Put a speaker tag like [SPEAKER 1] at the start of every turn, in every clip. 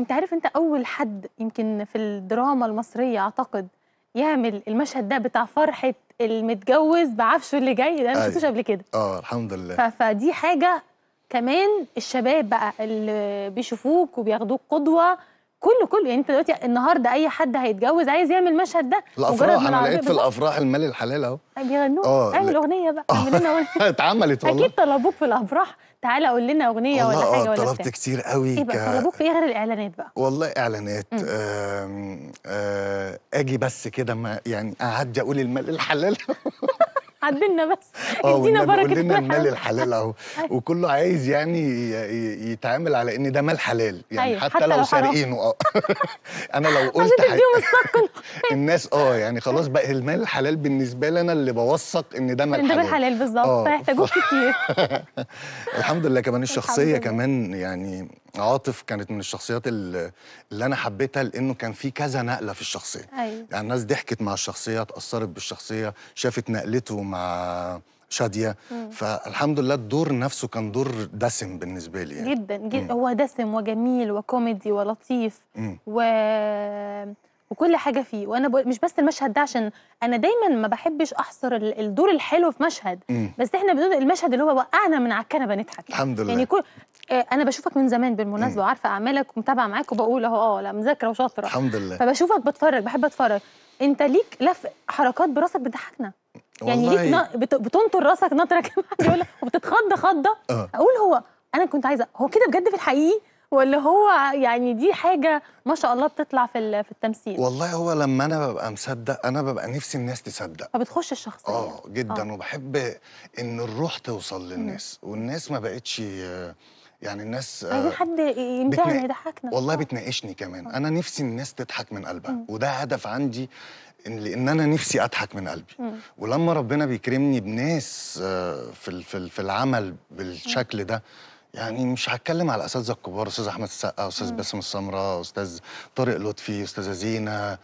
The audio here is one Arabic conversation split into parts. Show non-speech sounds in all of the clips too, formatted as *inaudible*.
[SPEAKER 1] أنت عارف أنت أول حد يمكن في الدراما المصرية أعتقد يعمل المشهد ده بتاع فرحة المتجوز بعفشه اللي جاي ده أنا ما شفتوش أيوه. قبل كده
[SPEAKER 2] اه الحمد لله
[SPEAKER 1] فدي حاجة كمان الشباب بقى اللي بيشوفوك وبياخدوك قدوة كله كله يعني انت دلوقتي النهارده اي حد هيتجوز عايز يعمل المشهد ده الافراح انا لقيت في الافراح
[SPEAKER 2] المال الحلال اهو
[SPEAKER 1] بيغنوه آه، اعمل اغنيه بقى اعمل لنا آه،
[SPEAKER 2] اغنيه *laughs* اتعملت والله اكيد
[SPEAKER 1] طلبوك في الافراح تعالى قول لنا اغنيه ولا آه، حاجه ولا طلبت
[SPEAKER 2] كتير قوي ايه بقى طلبوك
[SPEAKER 1] في ايه غير الاعلانات
[SPEAKER 2] بقى والله اعلانات آم آم اجي بس كده يعني اعدي اقول المال الحلال *laughs*
[SPEAKER 1] عدلنا بس ادينا آه، بركه كلنا المال
[SPEAKER 2] الحلال اهو أيوة. وكله عايز يعني يتعامل على ان ده مال حلال يعني أيوة، حتى, حتى لو سارقينه اه *laughs* انا لو قلت *laughs* الناس اه يعني خلاص بقى المال الحلال بالنسبه لي انا اللي بوثق ان ده مال حلال ده مال حلال بالظبط هيحتاجوه آه. كتير *laughs* الحمد لله كمان الشخصيه كمان يعني عاطف كانت من الشخصيات اللي انا حبيتها لانه كان في كذا نقله في الشخصيه أيوة. يعني الناس ضحكت مع الشخصيه اتاثرت بالشخصيه شافت نقلته مع شاديه مم. فالحمد لله الدور نفسه كان دور دسم بالنسبه لي يعني.
[SPEAKER 1] جدا جدا هو دسم وجميل وكوميدي ولطيف مم. و وكل حاجه فيه وانا مش بس المشهد ده عشان انا دايما ما بحبش احصر الدور الحلو في مشهد مم. بس احنا بدون المشهد اللي هو وقعنا من على الكنبه نضحك الحمد لله يعني كل آه، انا بشوفك من زمان بالمناسبه وعارفه اعمالك ومتابعه معاك وبقول اهو اه لا مذاكره وشاطره الحمد لله فبشوفك بتفرج بحب اتفرج انت ليك لف حركات براسك بتضحكنا
[SPEAKER 2] يعني ليك نا...
[SPEAKER 1] بت... بتنطر راسك نطره كده *laughs* وبتتخض خضه آه. اقول هو انا كنت عايزه هو كده بجد في الحقيقي ولا هو يعني دي حاجه ما شاء الله بتطلع في في التمثيل
[SPEAKER 2] والله هو لما انا ببقى مصدق انا ببقى نفسي الناس تصدق فبتخش الشخصيه اه جدا آه. وبحب ان الروح توصل للناس مم. والناس ما بقتش يعني الناس عايزين آه،
[SPEAKER 1] حد يمتعنا يضحكنا والله آه.
[SPEAKER 2] بتناقشني كمان آه. انا نفسي الناس تضحك من قلبها مم. وده هدف عندي لان انا نفسي اضحك من قلبي مم. ولما ربنا بيكرمني بناس في في العمل بالشكل ده يعني مش هتكلم على الاساتذه الكبار استاذ احمد السقا استاذ باسم السمراء استاذ طارق لطفي استاذه زينه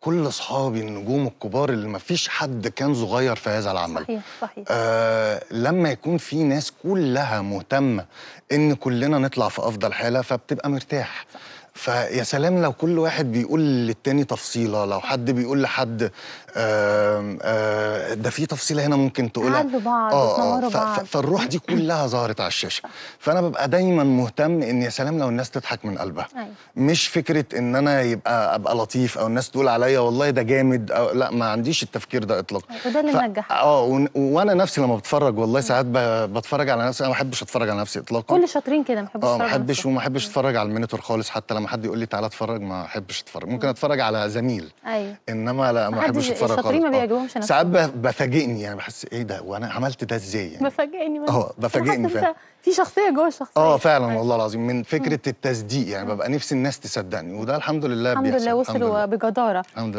[SPEAKER 2] كل اصحابي النجوم الكبار اللي ما فيش حد كان صغير في هذا العمل صحيح صحيح آه لما يكون في ناس كلها مهتمه ان كلنا نطلع في افضل حاله فبتبقى مرتاح صح. فيا سلام لو كل واحد بيقول للتاني تفصيله لو حد بيقول لحد آه، ده في تفصيله هنا ممكن تقولها عند بعض اه, آه، بعض. فالروح دي كلها ظهرت على الشاشه فانا ببقى دايما مهتم ان يا سلام لو الناس تضحك من قلبها أيوة. مش فكره ان انا يبقى ابقى لطيف او الناس تقول عليا والله ده جامد أو لا ما عنديش التفكير ده اطلاقا أيوة،
[SPEAKER 1] وده اللي نجح
[SPEAKER 2] اه وانا نفسي لما بتفرج والله ساعات بتفرج على نفسي انا ما بحبش اتفرج على نفسي اطلاقا كل
[SPEAKER 1] شاطرين كده ما بحبش اه ما بحبش
[SPEAKER 2] وما بحبش اتفرج على المونيتور خالص حتى لما لما حد يقول لي تعالى اتفرج ما احبش اتفرج ممكن اتفرج على زميل ايوه انما لا ما احبش اتفرج خالص ما آه.
[SPEAKER 1] بيعجبهمش ساعات
[SPEAKER 2] بفاجئني يعني بحس ايه ده وانا عملت ده ازاي يعني
[SPEAKER 1] بفاجئني اه بفاجئني فعلا في شخصيه جوه الشخصيه
[SPEAKER 2] اه فعلا أيوة. والله العظيم من فكره التصديق يعني ببقى نفسي الناس تصدقني وده الحمد لله الحمد لله وصلوا بجداره الحمد